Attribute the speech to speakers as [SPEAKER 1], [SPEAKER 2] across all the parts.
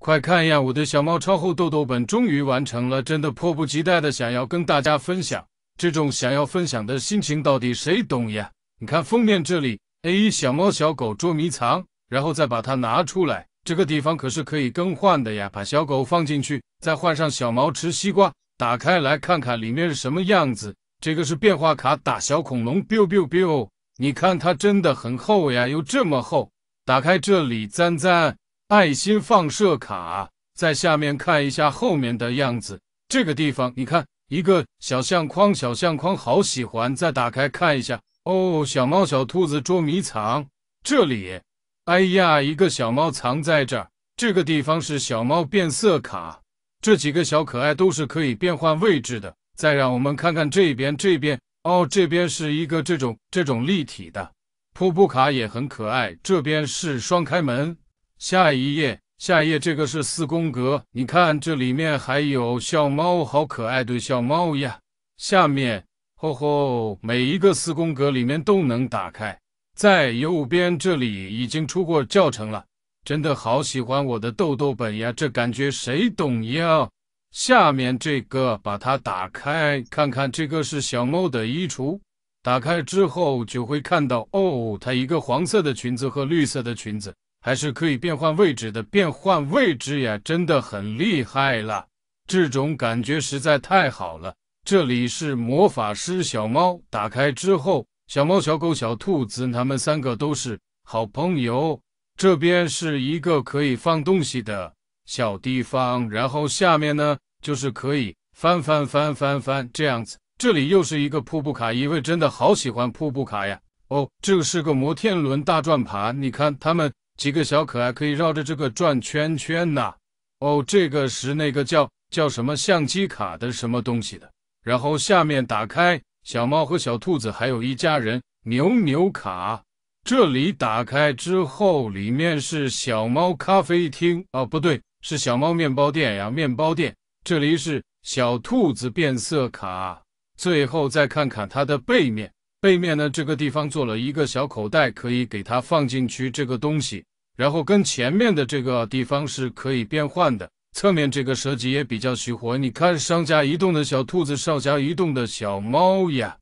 [SPEAKER 1] 快看呀！我的小猫超厚豆豆本终于完成了，真的迫不及待的想要跟大家分享。这种想要分享的心情到底谁懂呀？你看封面这里，一小猫小狗捉迷藏，然后再把它拿出来，这个地方可是可以更换的呀。把小狗放进去，再换上小猫吃西瓜。打开来看看里面是什么样子。这个是变化卡，打小恐龙，biu biu biu。你看它真的很厚呀，又这么厚。打开这里，赞赞。爱心放射卡，在下面看一下后面的样子。这个地方，你看一个小相框，小相框，好喜欢。再打开看一下，哦，小猫、小兔子捉迷藏。这里，哎呀，一个小猫藏在这。这个地方是小猫变色卡，这几个小可爱都是可以变换位置的。再让我们看看这边，这边，哦，这边是一个这种这种立体的瀑布卡，也很可爱。这边是双开门。下一页，下一页，这个是四宫格，你看这里面还有小猫，好可爱的小猫呀！下面，吼吼，每一个四宫格里面都能打开，在右边这里已经出过教程了，真的好喜欢我的豆豆本呀，这感觉谁懂呀？下面这个把它打开，看看这个是小猫的衣橱，打开之后就会看到哦，它一个黄色的裙子和绿色的裙子。还是可以变换位置的，变换位置呀，真的很厉害了，这种感觉实在太好了。这里是魔法师小猫，打开之后，小猫、小狗、小兔子，它们三个都是好朋友。这边是一个可以放东西的小地方，然后下面呢，就是可以翻翻翻翻翻这样子。这里又是一个瀑布卡，因为真的好喜欢瀑布卡呀。哦，这个是个摩天轮大转盘，你看它们。几个小可爱可以绕着这个转圈圈呐。哦，这个是那个叫叫什么相机卡的什么东西的。然后下面打开小猫和小兔子，还有一家人牛牛卡。这里打开之后，里面是小猫咖啡厅啊，不对，是小猫面包店呀，面包店。这里是小兔子变色卡。最后再看看它的背面，背面呢这个地方做了一个小口袋，可以给它放进去这个东西。然后跟前面的这个地方是可以变换的，侧面这个设计也比较灵活。你看，上下移动的小兔子，上下移动的小猫呀，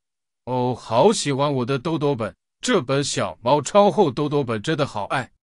[SPEAKER 1] 哦，好喜欢我的兜兜本，这本小猫超厚兜兜本，真的好爱。